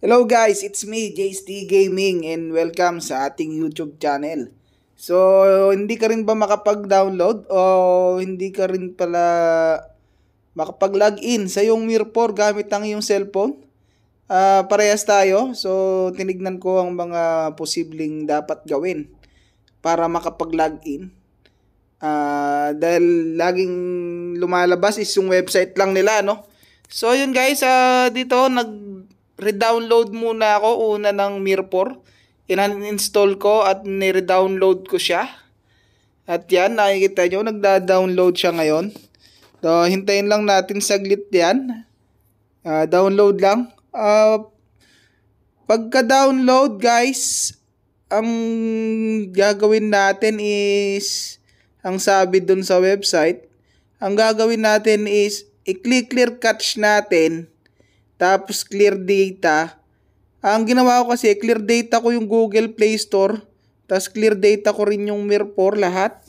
Hello guys, it's me JST Gaming and welcome sa ating YouTube channel. So, hindi ka rin ba makapag-download o hindi ka rin pala makapag-login sa iyong Mirror gamit ang iyong cellphone? Uh, parehas tayo, so tinignan ko ang mga posibleng dapat gawin para makapag-login. Uh, dahil laging lumalabas is yung website lang nila, no? So, yun guys, uh, dito nag redownload muna ako una ng Mirror. In-install ko at ni-redownload ko siya. At yan, nakikita nyo, nagda-download siya ngayon. So, hintayin lang natin saglit yan. Uh, download lang. Uh, pagka-download, guys, ang gagawin natin is, ang sabi dun sa website, ang gagawin natin is, i-click clear catch natin tapos clear data. Ah, ang ginawa ko kasi, clear data ko yung Google Play Store. Tapos clear data ko rin yung Mirror lahat.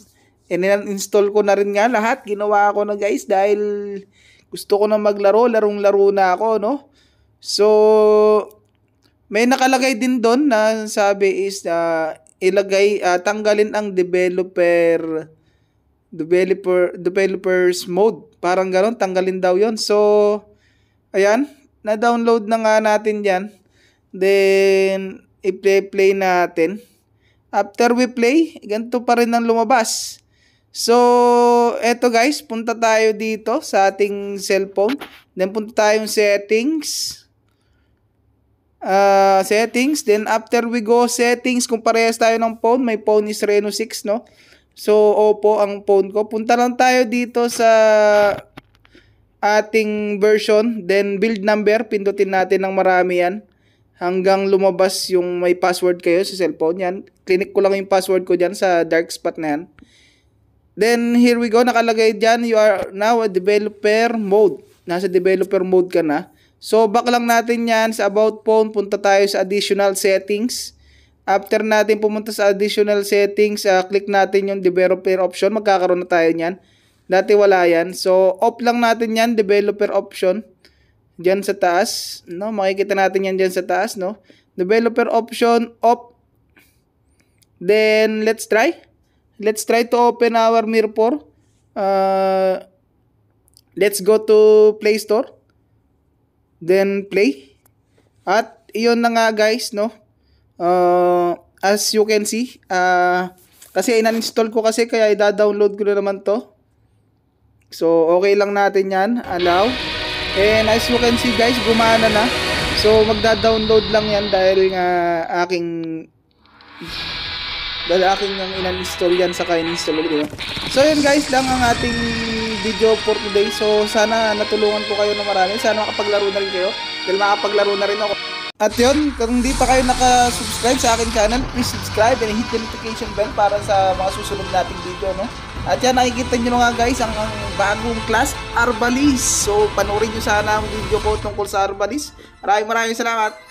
And then, install ko na rin nga lahat. Ginawa ko na guys dahil gusto ko na maglaro. Larong-laro na ako, no? So, may nakalagay din doon na sabi is uh, ilagay, uh, tanggalin ang developer developer developers mode. Parang ganoon, tanggalin daw 'yon. So ayan, na-download na nga natin yan. Then, i-play natin. After we play, ganito pa rin ang lumabas. So, eto guys, punta tayo dito sa ating cellphone. Then, punta tayong settings. Uh, settings. Then, after we go settings, kung parehas tayo ng phone, may phone is Reno 6, no? So, opo ang phone ko. Punta lang tayo dito sa ating version. Then build number, pindutin natin ng marami yan. Hanggang lumabas yung may password kayo sa cellphone. Yan, clinic ko lang yung password ko diyan sa dark spot na yan. Then here we go, nakalagay diyan you are now a developer mode. Nasa developer mode ka na. So back lang natin yan sa about phone, punta tayo sa additional settings. After natin pumunta sa additional settings, uh, click natin yung developer option. Magkakaroon na tayo niyan. Dati wala yan. So, off lang natin yan, developer option. Diyan sa taas, no? Makikita natin yan diyan sa taas, no? Developer option, off. Then, let's try. Let's try to open our Mirror. Uh, let's go to Play Store. Then, play. At, iyon na nga guys, no? Uh, as you can see, uh, kasi in-install ko kasi kaya i-download ko na naman to. So, okay lang natin yan. Allow. And as you can see guys, gumana na. So, magda-download lang yan dahil nga aking dahil aking nang in-install yan sa in-install ulit. Diba? So, yun guys lang ang ating video for today. So, sana natulungan po kayo ng marami. Sana makapaglaro na rin kayo. Dahil makapaglaro na rin ako. At yun, kung hindi pa kayo naka-subscribe sa akin channel, please subscribe and hit the notification bell para sa mga susunod nating video, no? At yan, nakikita nyo mga guys, ang, ang bagong class, Arbalis. So, panoorin nyo sana ang video ko tungkol sa Arbalis. Maraming maraming salamat.